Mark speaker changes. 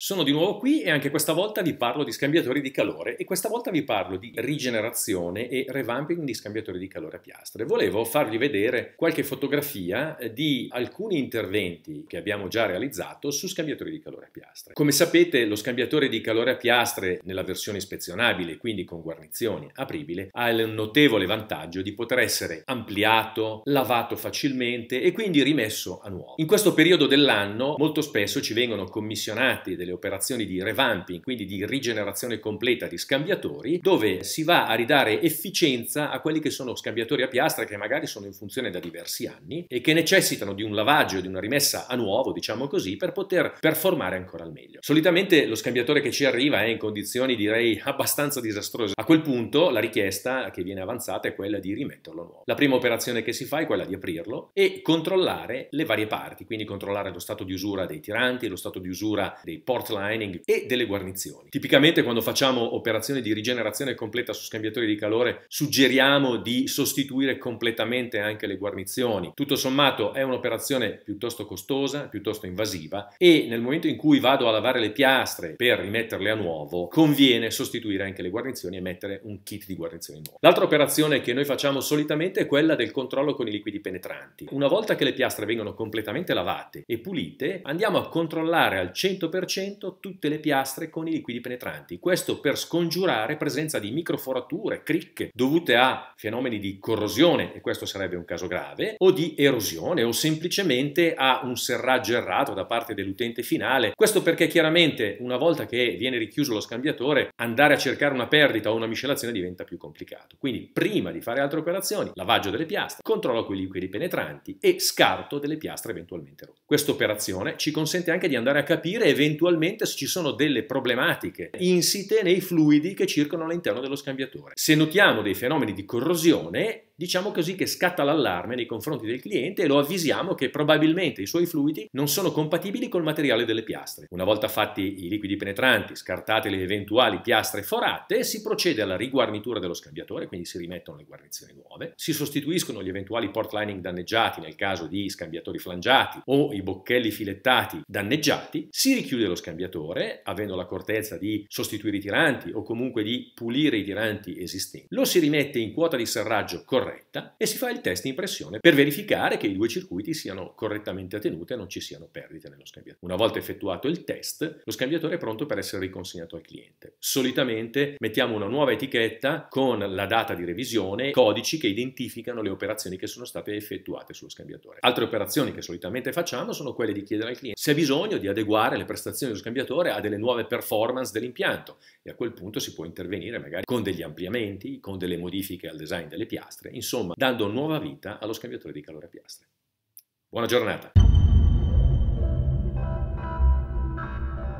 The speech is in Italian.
Speaker 1: Sono di nuovo qui e anche questa volta vi parlo di scambiatori di calore e questa volta vi parlo di rigenerazione e revamping di scambiatori di calore a piastre. Volevo farvi vedere qualche fotografia eh, di alcuni interventi che abbiamo già realizzato su scambiatori di calore a piastre. Come sapete lo scambiatore di calore a piastre nella versione ispezionabile, quindi con guarnizioni apribile, ha il notevole vantaggio di poter essere ampliato, lavato facilmente e quindi rimesso a nuovo. In questo periodo dell'anno molto spesso ci vengono commissionati delle delle operazioni di revamping, quindi di rigenerazione completa di scambiatori, dove si va a ridare efficienza a quelli che sono scambiatori a piastra che magari sono in funzione da diversi anni e che necessitano di un lavaggio, di una rimessa a nuovo, diciamo così, per poter performare ancora al meglio. Solitamente lo scambiatore che ci arriva è in condizioni direi abbastanza disastrose. A quel punto la richiesta che viene avanzata è quella di rimetterlo nuovo. La prima operazione che si fa è quella di aprirlo e controllare le varie parti, quindi controllare lo stato di usura dei tiranti, lo stato di usura dei porti port lining e delle guarnizioni. Tipicamente quando facciamo operazioni di rigenerazione completa su scambiatori di calore suggeriamo di sostituire completamente anche le guarnizioni. Tutto sommato è un'operazione piuttosto costosa, piuttosto invasiva e nel momento in cui vado a lavare le piastre per rimetterle a nuovo conviene sostituire anche le guarnizioni e mettere un kit di guarnizioni nuove. L'altra operazione che noi facciamo solitamente è quella del controllo con i liquidi penetranti. Una volta che le piastre vengono completamente lavate e pulite andiamo a controllare al 100% 100% tutte le piastre con i liquidi penetranti. Questo per scongiurare presenza di microforature, cricche dovute a fenomeni di corrosione, e questo sarebbe un caso grave, o di erosione o semplicemente a un serraggio errato da parte dell'utente finale. Questo perché chiaramente una volta che viene richiuso lo scambiatore, andare a cercare una perdita o una miscelazione diventa più complicato. Quindi prima di fare altre operazioni, lavaggio delle piastre, controllo quei liquidi penetranti e scarto delle piastre eventualmente rotte. Questa operazione ci consente anche di andare a capire eventualmente eventualmente ci sono delle problematiche insite nei fluidi che circolano all'interno dello scambiatore. Se notiamo dei fenomeni di corrosione, diciamo così che scatta l'allarme nei confronti del cliente e lo avvisiamo che probabilmente i suoi fluidi non sono compatibili col materiale delle piastre. Una volta fatti i liquidi penetranti, scartate le eventuali piastre forate, si procede alla riguarnitura dello scambiatore, quindi si rimettono le guarnizioni nuove, si sostituiscono gli eventuali port lining danneggiati nel caso di scambiatori flangiati o i bocchelli filettati danneggiati, si richiude lo scambiatore avendo l'accortezza di sostituire i tiranti o comunque di pulire i tiranti esistenti. Lo si rimette in quota di serraggio corretta corretta e si fa il test di impressione per verificare che i due circuiti siano correttamente tenuti e non ci siano perdite nello scambiatore. Una volta effettuato il test, lo scambiatore è pronto per essere riconsegnato al cliente. Solitamente mettiamo una nuova etichetta con la data di revisione, codici che identificano le operazioni che sono state effettuate sullo scambiatore. Altre operazioni che solitamente facciamo sono quelle di chiedere al cliente se ha bisogno di adeguare le prestazioni dello scambiatore a delle nuove performance dell'impianto e a quel punto si può intervenire magari con degli ampliamenti, con delle modifiche al design delle piastre, insomma dando nuova vita allo scambiatore di calore a piastre. Buona giornata!